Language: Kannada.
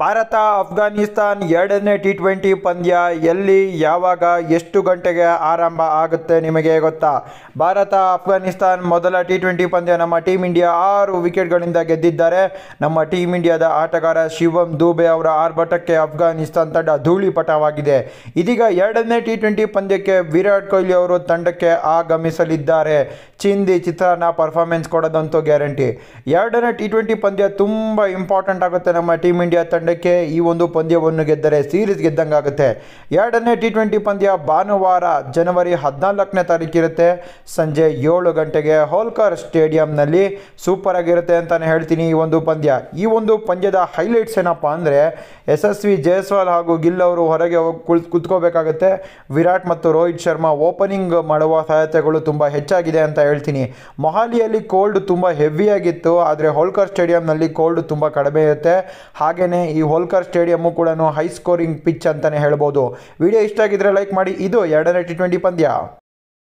ಭಾರತ ಅಫ್ಘಾನಿಸ್ತಾನ್ ಎರಡನೇ ಟಿ ಟ್ವೆಂಟಿ ಪಂದ್ಯ ಎಲ್ಲಿ ಯಾವಾಗ ಎಷ್ಟು ಗಂಟೆಗೆ ಆರಂಭ ಆಗುತ್ತೆ ನಿಮಗೆ ಗೊತ್ತಾ ಭಾರತ ಅಫ್ಘಾನಿಸ್ತಾನ್ ಮೊದಲ ಟಿ ಟ್ವೆಂಟಿ ಪಂದ್ಯ ನಮ್ಮ ಟೀಮ್ ಇಂಡಿಯಾ ಆರು ವಿಕೆಟ್ಗಳಿಂದ ಗೆದ್ದಿದ್ದಾರೆ ನಮ್ಮ ಟೀಮ್ ಇಂಡಿಯಾದ ಆಟಗಾರ ಶಿವಂ ದೂಬೆ ಅವರ ಆರ್ಭಟಕ್ಕೆ ಅಫ್ಘಾನಿಸ್ತಾನ್ ತಂಡ ಧೂಳಿಪಟವಾಗಿದೆ ಇದೀಗ ಎರಡನೇ ಟಿ ಟ್ವೆಂಟಿ ಪಂದ್ಯಕ್ಕೆ ವಿರಾಟ್ ಕೊಹ್ಲಿ ಅವರು ತಂಡಕ್ಕೆ ಆಗಮಿಸಲಿದ್ದಾರೆ ಚಿಂದಿ ಚಿತ್ರಾನ್ನ ಪರ್ಫಾರ್ಮೆನ್ಸ್ ಕೊಡೋದಂತೂ ಗ್ಯಾರಂಟಿ ಎರಡನೇ ಟಿ ಟ್ವೆಂಟಿ ಪಂದ್ಯ ತುಂಬ ಇಂಪಾರ್ಟೆಂಟ್ ಆಗುತ್ತೆ ನಮ್ಮ ಟೀಮ್ ಇಂಡಿಯಾ ತಂಡ ತಂಡಕ್ಕೆ ಈ ಒಂದು ಪಂದ್ಯವನ್ನು ಗೆದ್ದರೆ ಸೀರೀಸ್ ಗೆದ್ದಂಗಾಗುತ್ತೆ ಎರಡನೇ ಟಿ ಟ್ವೆಂಟಿ ಪಂದ್ಯ ಭಾನುವಾರ ಜನವರಿ ಹದಿನಾಲ್ಕನೇ ಇರುತ್ತೆ ಸಂಜೆ ಏಳು ಗಂಟೆಗೆ ಹೋಲ್ಕರ್ ಸ್ಟೇಡಿಯಂನಲ್ಲಿ ಸೂಪರ್ ಆಗಿರುತ್ತೆ ಅಂತಲೇ ಹೇಳ್ತೀನಿ ಈ ಒಂದು ಪಂದ್ಯ ಈ ಒಂದು ಪಂದ್ಯದ ಹೈಲೈಟ್ಸ್ ಏನಪ್ಪ ಅಂದರೆ ಯಶಸ್ವಿ ಜಯಸ್ವಾಲ್ ಹಾಗೂ ಗಿಲ್ ಅವರು ಹೊರಗೆ ಹೋಗಿ ಕುತ್ಕೋಬೇಕಾಗುತ್ತೆ ವಿರಾಟ್ ಮತ್ತು ರೋಹಿತ್ ಶರ್ಮಾ ಓಪನಿಂಗ್ ಮಾಡುವ ಸಹಾಯತೆಗಳು ತುಂಬ ಹೆಚ್ಚಾಗಿದೆ ಅಂತ ಹೇಳ್ತೀನಿ ಮೊಹಾಲಿಯಲ್ಲಿ ಕೋಲ್ಡ್ ತುಂಬ ಹೆವಿಯಾಗಿತ್ತು ಆದರೆ ಹೋಲ್ಕರ್ ಸ್ಟೇಡಿಯಂನಲ್ಲಿ ಕೋಲ್ಡ್ ತುಂಬ ಕಡಿಮೆ ಇರುತ್ತೆ ಹಾಗೆಯೇ ಈ ಹೋಲ್ಕರ್ ಸ್ಟೇಡಿಯಮ್ಮು ಕೂಡ ಹೈ ಸ್ಕೋರಿಂಗ್ ಪಿಚ್ ಅಂತಲೇ ಹೇಳ್ಬೋದು ವಿಡಿಯೋ ಇಷ್ಟ ಆಗಿದ್ರೆ ಲೈಕ್ ಮಾಡಿ ಇದು ಎರಡನೇ ಟಿ ಟ್ವೆಂಟಿ ಪಂದ್ಯ